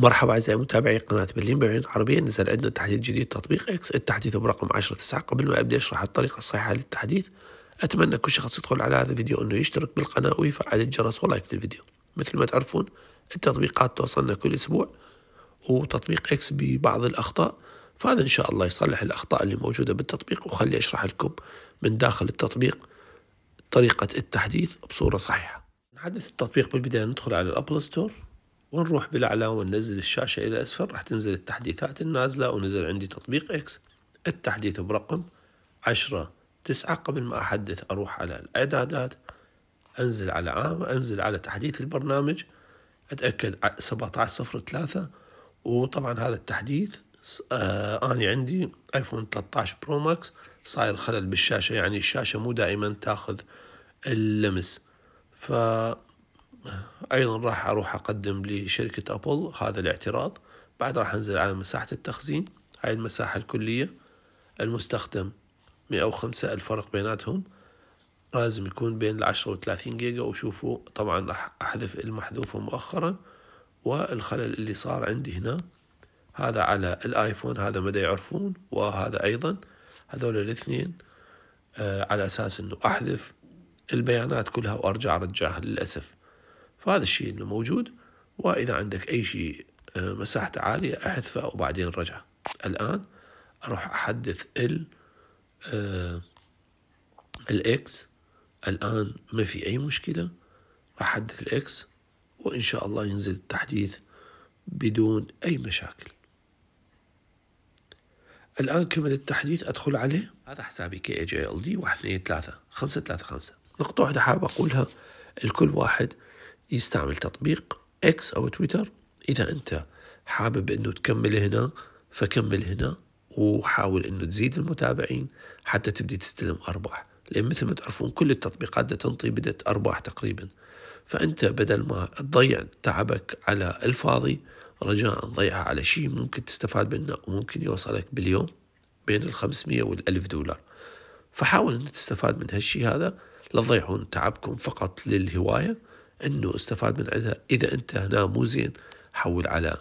مرحبا أعزائي متابعي قناة برلين بعيون عربية نزل عندنا تحديث جديد تطبيق إكس التحديث برقم 10 9 قبل ما أبدأ أشرح الطريقة الصحيحة للتحديث أتمنى كل شخص يدخل على هذا الفيديو أنه يشترك بالقناة ويفعل الجرس ولايك للفيديو مثل ما تعرفون التطبيقات توصلنا كل أسبوع وتطبيق إكس ببعض الأخطاء فهذا إن شاء الله يصلح الأخطاء اللي موجودة بالتطبيق وخلي أشرح لكم من داخل التطبيق طريقة التحديث بصورة صحيحة نحدث التطبيق بالبداية ندخل على الأبل ستور ونروح بالأعلى وننزل الشاشة إلى أسفل راح تنزل التحديثات النازلة ونزل عندي تطبيق إكس التحديث برقم عشرة تسعة قبل ما أحدث أروح على الإعدادات أنزل على عام أنزل على تحديث البرنامج أتأكد سبعة صفر وطبعا هذا التحديث آه أنا عندي آيفون 13 برو ماكس صاير خلل بالشاشة يعني الشاشة مو دائما تاخذ اللمس ف ايضا راح اروح اقدم لشركه ابل هذا الاعتراض بعد راح انزل على مساحه التخزين هاي المساحه الكليه المستخدم 105 الفرق بيناتهم لازم يكون بين العشرة وثلاثين جيجا وشوفوا طبعا راح احذف المحذوفة مؤخرا والخلل اللي صار عندي هنا هذا على الايفون هذا مدى يعرفون وهذا ايضا هذول الاثنين آه، على اساس انه احذف البيانات كلها وارجع ارجعها للاسف فهذا الشيء انه موجود واذا عندك اي شيء آه، مساحته عالية احذفه وبعدين رجعه الان اروح احدث ال آه، الاكس الان ما في اي مشكلة راح احدث الاكس وان شاء الله ينزل التحديث بدون اي مشاكل الان كمل التحديث ادخل عليه هذا حسابي كي اي جي ال دي 1 2 3 5 3 5 نقطة واحدة حابب اقولها الكل واحد يستعمل تطبيق اكس او تويتر اذا انت حابب انه تكمل هنا فكمل هنا وحاول انه تزيد المتابعين حتى تبدي تستلم ارباح لان مثل ما تعرفون كل التطبيقات دا تنطي بدت ارباح تقريبا فانت بدل ما تضيع تعبك على الفاضي رجاء ضيعها على شيء ممكن تستفاد منه وممكن يوصلك باليوم بين ال 500 وال 1000 دولار فحاول انك تستفاد من هالشيء هذا لا تضيعون تعبكم فقط للهوايه انه استفاد من عندها اذا انت هنا مو زين حول على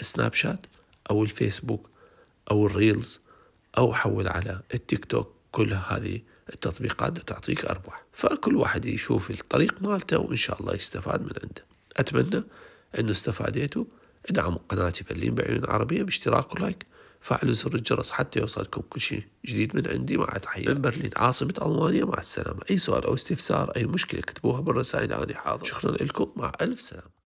السناب شات او الفيسبوك او الريلز او حول على التيك توك كل هذه التطبيقات تعطيك ارباح فكل واحد يشوف الطريق مالته وان شاء الله يستفاد من عنده اتمنى انه استفاديتوا ادعموا قناتي بلين بعيون عربيه باشتراك ولايك فعلوا زر الجرس حتى يوصلكم كل شيء جديد من عندي مع تحية من برلين عاصمة ألمانيا مع السلامة أي سؤال أو استفسار أي مشكلة كتبوها بالرسائل أنا حاضر شكرا لكم مع ألف سلامة